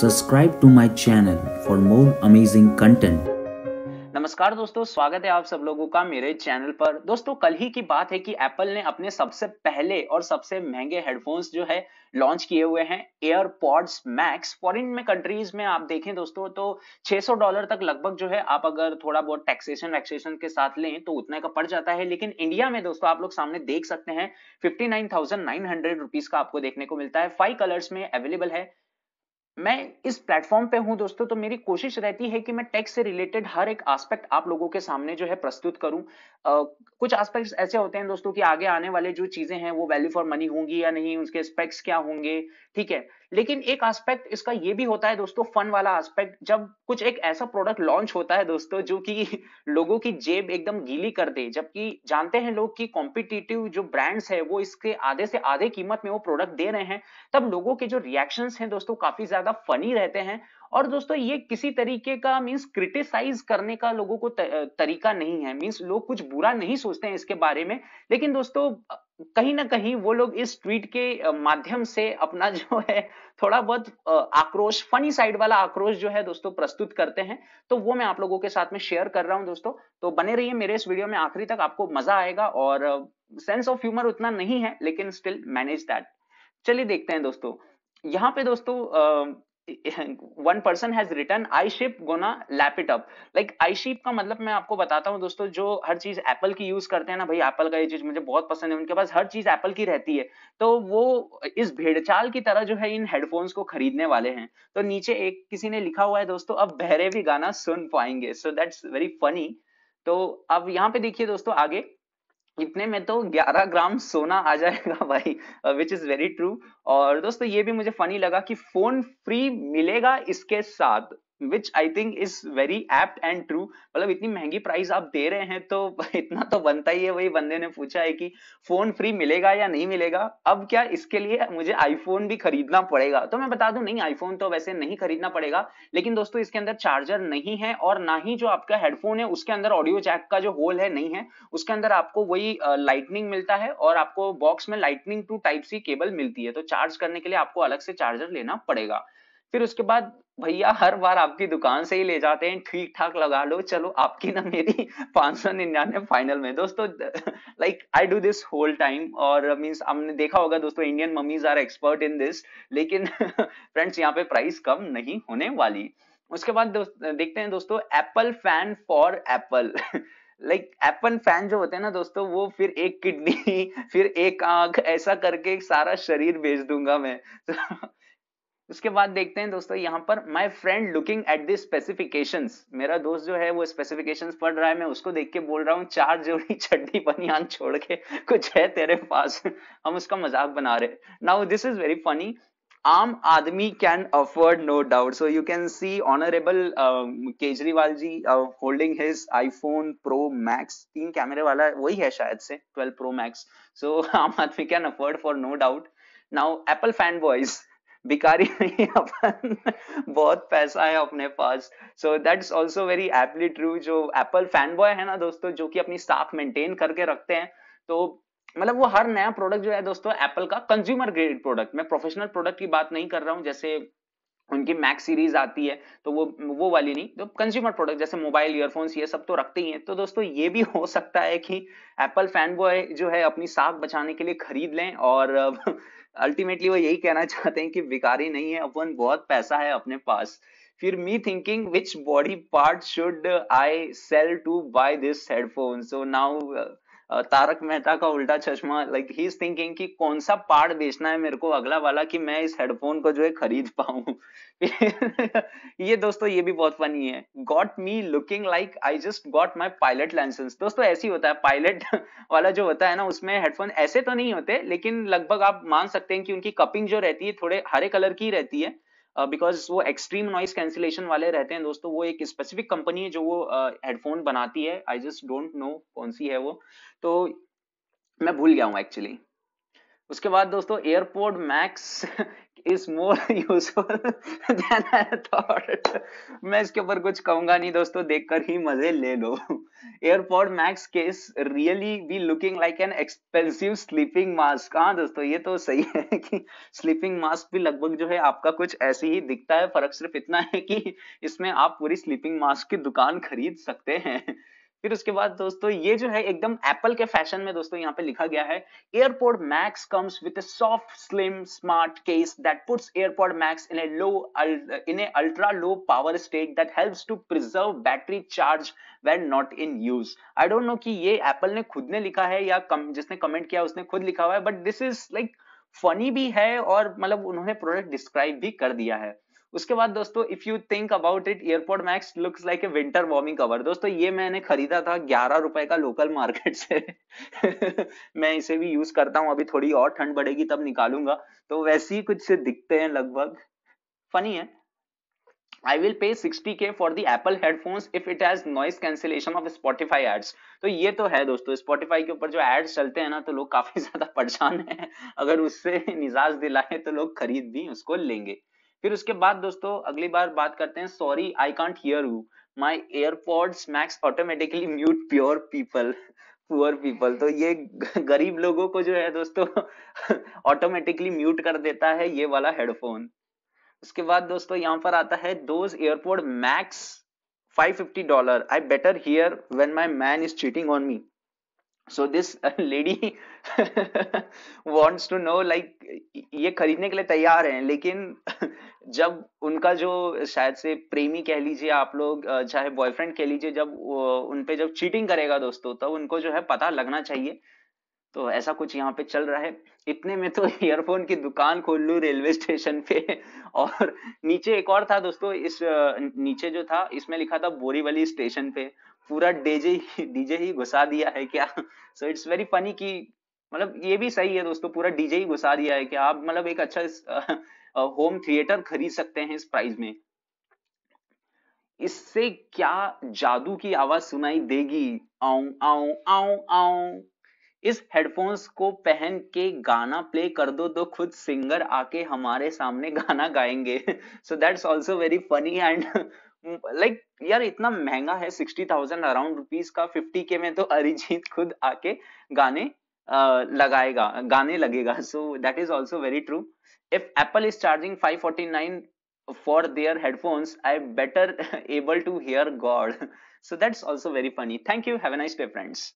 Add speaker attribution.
Speaker 1: subscribe to my channel for more amazing content नमस्कार दोस्तों स्वागत है आप सब लोगों का मेरे चैनल पर दोस्तों कल ही की बात है कि एप्पल ने अपने सबसे पहले और सबसे महंगे हेडफोन्स जो है लॉन्च किए हुए हैं एयरपॉड्स मैक्स फॉरिन में कंट्रीज में आप देखें दोस्तों तो 600 डॉलर तक लगभग जो है आप अगर थोड़ा बहुत टैक्सेशन वैक्सेशन के साथ लें तो उतने का पड़ जाता है लेकिन इंडिया में दोस्तों आप लोग सामने देख सकते हैं फिफ्टी का आपको देखने को मिलता है फाइव कलर्स में अवेलेबल है मैं इस प्लेटफॉर्म पे हूं दोस्तों तो मेरी कोशिश रहती है कि मैं टैक्स से रिलेटेड हर एक एस्पेक्ट आप लोगों के सामने जो है प्रस्तुत करूं uh, कुछ एस्पेक्ट्स ऐसे होते हैं दोस्तों कि आगे आने वाले जो चीजें हैं वो वैल्यू फॉर मनी होंगी या नहीं उसके स्पेक्स क्या होंगे ठीक है लेकिन एक एस्पेक्ट इसका ये भी होता है दोस्तों फन वाला एस्पेक्ट जब कुछ एक ऐसा प्रोडक्ट लॉन्च होता है दोस्तों जो कि लोगों की जेब एकदम गीली कर दे जबकि जानते हैं लोग कि कॉम्पिटिटिव जो ब्रांड्स है वो इसके आधे से आधे कीमत में वो प्रोडक्ट दे रहे हैं तब लोगों के जो रिएक्शन है दोस्तों काफी ज्यादा ज्यादा फनी रहते हैं और दोस्तों ये किसी तरीके का मीन्स क्रिटिसाइज करने का लोगों को तरीका नहीं है मीन्स लोग कुछ बुरा नहीं सोचते हैं इसके बारे में लेकिन दोस्तों कहीं ना कहीं वो लोग इस ट्वीट के माध्यम से अपना जो है थोड़ा बहुत आक्रोश फनी साइड वाला आक्रोश जो है दोस्तों प्रस्तुत करते हैं तो वो मैं आप लोगों के साथ में शेयर कर रहा हूं दोस्तों तो बने रहिए मेरे इस वीडियो में आखिरी तक आपको मजा आएगा और सेंस ऑफ ह्यूमर उतना नहीं है लेकिन स्टिल मैनेज दैट चलिए देखते हैं दोस्तों यहाँ पे दोस्तों one person has return I ship gonna lap it up like I ship का मतलब मैं आपको बताता हूँ दोस्तों जो हर चीज एप्पल की यूज करते हैं ना भाई एप्पल का ये चीज मुझे बहुत पसंद है उनके पास हर चीज एप्पल की रहती है तो वो इस भेड़चाल की तरह जो है इन हेडफोन्स को खरीदने वाले हैं तो नीचे एक किसी ने लिखा हुआ है दोस्तों अब बहरे भी गाना सुन पाएंगे सो दैट्स वेरी फनी तो अब यहाँ पे देखिए दोस्तों आगे इतने में तो 11 ग्राम सोना आ जाएगा भाई विच इज वेरी ट्रू और दोस्तों ये भी मुझे फनी लगा कि फोन फ्री मिलेगा इसके साथ which I think is very apt and true मतलब इतनी महंगी प्राइस आप दे रहे हैं तो इतना तो बनता ही है वही बंदे ने पूछा है कि फोन फ्री मिलेगा या नहीं मिलेगा अब क्या इसके लिए मुझे आईफोन भी खरीदना पड़ेगा तो मैं बता दू नहीं आईफोन तो वैसे नहीं खरीदना पड़ेगा लेकिन दोस्तों इसके अंदर चार्जर नहीं है और ना ही जो आपका हेडफोन है उसके अंदर ऑडियो जैक का जो होल है नहीं है उसके अंदर आपको वही लाइटनिंग मिलता है और आपको बॉक्स में lightning to type C cable मिलती है तो चार्ज करने के लिए आपको अलग से चार्जर लेना पड़ेगा फिर उसके बाद भैया हर बार आपकी दुकान से ही ले जाते हैं ठीक ठाक लगा लो चलो आपकी ना मेरी पांच सौ निन्यानवे फाइनल में दोस्तों like I do this whole time और मीन्स हमने देखा होगा दोस्तों Indian mummies are expert in this लेकिन फ्रेंड्स यहाँ पे प्राइस कम नहीं होने वाली उसके बाद देखते हैं दोस्तों Apple fan for Apple like Apple fan जो होते हैं ना दोस्तों वो फिर एक किडनी फिर एक आंख ऐसा करके सारा शरीर बेच दूंगा मैं तो उसके बाद देखते हैं दोस्तों यहाँ पर my friend looking at the specification मेरा दोस्त जो है वो स्पेसिफिकेशन पढ़ रहा है मैं उसको देख के बोल रहा हूँ चार जोड़ी चड्डी बनियान छोड़ के कुछ है तेरे पास हम उसका मजाक बना रहे now this is very funny आम आदमी can afford no doubt so you can see honourable Kejriwal ji holding his iPhone Pro Max तीन कैमरे वाला वही है शायद से ट्वेल्व प्रो मैक्स सो आम आदमी can afford for no doubt now Apple fan boys भिकारी नहीं अपन बहुत पैसा है अपने पास so that's also very aptly true जो एप्पल फैन बॉय है ना दोस्तों जो कि अपनी स्टाफ मेंटेन करके रखते हैं तो मतलब वो हर नया प्रोडक्ट जो है दोस्तों एप्पल का कंज्यूमर ग्रेड प्रोडक्ट मैं प्रोफेशनल प्रोडक्ट की बात नहीं कर रहा हूँ जैसे उनकी मैक सीरीज आती है तो वो वो वाली नहीं तो कंज्यूमर प्रोडक्ट जैसे मोबाइल ईयरफोन्स ये सब तो रखते ही हैं तो दोस्तों ये भी हो सकता है कि एप्पल फैन बॉय जो है अपनी साख बचाने के लिए खरीद लें और अल्टीमेटली वो यही कहना चाहते हैं कि बिकारी नहीं है अपन बहुत पैसा है अपने पास फिर me thinking which body part should I sell to buy this headphone so now Taarak Mehta Ka Ooltah चश्मा लाइक ही इज थिंकिंग कि कौन सा पार्ट बेचना है मेरे को अगला वाला कि मैं इस हेडफोन को जो है खरीद पाऊं ये दोस्तों ये भी बहुत फनी है got me looking like I just got my pilot licence दोस्तों ऐसे ही होता है पायलट वाला जो होता है ना उसमें हेडफोन ऐसे तो नहीं होते लेकिन लगभग आप मान सकते हैं कि उनकी कपिंग जो रहती है थोड़े हरे कलर की रहती है बिकॉज uh, वो एक्सट्रीम नॉइस कैंसिलेशन वाले रहते हैं दोस्तों वो एक स्पेसिफिक कंपनी है जो वो हेडफोन uh, बनाती है आई जस्ट डोंट नो कौन सी है वो तो मैं भूल गया हूँ एक्चुअली उसके बाद दोस्तों AirPods Max is more useful than I thought मैं इसके ऊपर कुछ कहूंगा नहीं दोस्तों देखकर ही मजे ले लो AirPods Max case really be looking like an expensive sleeping mask हाँ दोस्तों ये तो सही है कि स्लीपिंग मास्क भी लगभग जो है आपका कुछ ऐसे ही दिखता है फर्क सिर्फ इतना है कि इसमें आप पूरी स्लीपिंग मास्क की दुकान खरीद सकते हैं फिर उसके बाद दोस्तों ये जो है एकदम एप्पल के फैशन में दोस्तों यहाँ पे लिखा गया है AirPods Max comes with soft slim smart case that puts AirPods Max in a low in a ultra low power state that helps to preserve battery charge when not in use I don't know कि ये Apple ने खुद ने लिखा है या कम, जिसने comment किया उसने खुद लिखा हुआ है but this is like funny भी है और मतलब उन्होंने प्रोडक्ट डिस्क्राइब भी कर दिया है उसके बाद दोस्तों if you think about it AirPods Max looks like a winter warming cover दोस्तों ये मैंने खरीदा था ग्यारह रुपए का लोकल मार्केट से मैं इसे भी यूज करता हूँ अभी थोड़ी और ठंड बढ़ेगी तब निकालूंगा तो वैसे ही कुछ दिखते हैं लगभग फनी है आई will pay 60k for the Apple headphones if it has noise cancellation of Spotify ads तो ये तो है दोस्तों स्पॉटिफाई के ऊपर जो एड्स चलते हैं ना तो लोग काफी ज्यादा परेशान हैं अगर उससे निजाज दिलाए तो लोग खरीद भी उसको लेंगे फिर उसके बाद दोस्तों अगली बार बात करते हैं sorry I can't hear you my AirPods Max automatically mute pure people poor people तो ये गरीब लोगों को जो है दोस्तों ऑटोमेटिकली म्यूट कर देता है ये वाला हेडफोन उसके बाद दोस्तों यहाँ पर आता है those AirPods Max 550 dollar I better hear when my man is cheating on me so this lady wants to know like ये खरीदने के लिए तैयार हैं लेकिन जब उनका जो शायद से प्रेमी कह लीजिए आप लोग चाहे बॉयफ्रेंड कह लीजिए जब उन पे जब चीटिंग करेगा दोस्तों तब तो उनको जो है पता लगना चाहिए तो ऐसा कुछ यहाँ पे चल रहा है इतने में तो ईयरफोन की दुकान खोल लू रेलवे स्टेशन पे और नीचे एक और था दोस्तों इस नीचे जो था इसमें लिखा था बोरीवली स्टेशन पे पूरा डीजे डीजे ही घुसा दिया है क्या सो इट्स वेरी फनी कि मतलब ये भी सही है दोस्तों पूरा डीजे ही घुसा दिया है क्या आप मतलब एक अच्छा होम थिएटर खरीद सकते हैं इस प्राइस में इससे क्या जादू की आवाज सुनाई देगी आऊ आऊ आऊ आऊ इस हेडफोन्स को पहन के गाना प्ले कर दो तो खुद सिंगर आके हमारे सामने गाना गाएंगे so that's also very funny and like यार इतना महंगा है सिक्सटी थाउजेंड अराउंड रुपीज का फिफ्टी के में तो अरिजीत खुद आके गाने लगाएगा गाने लगेगा so that is also very true if apple is charging 549 for their headphones i am better able to hear god so that's also very funny thank you have a nice day friends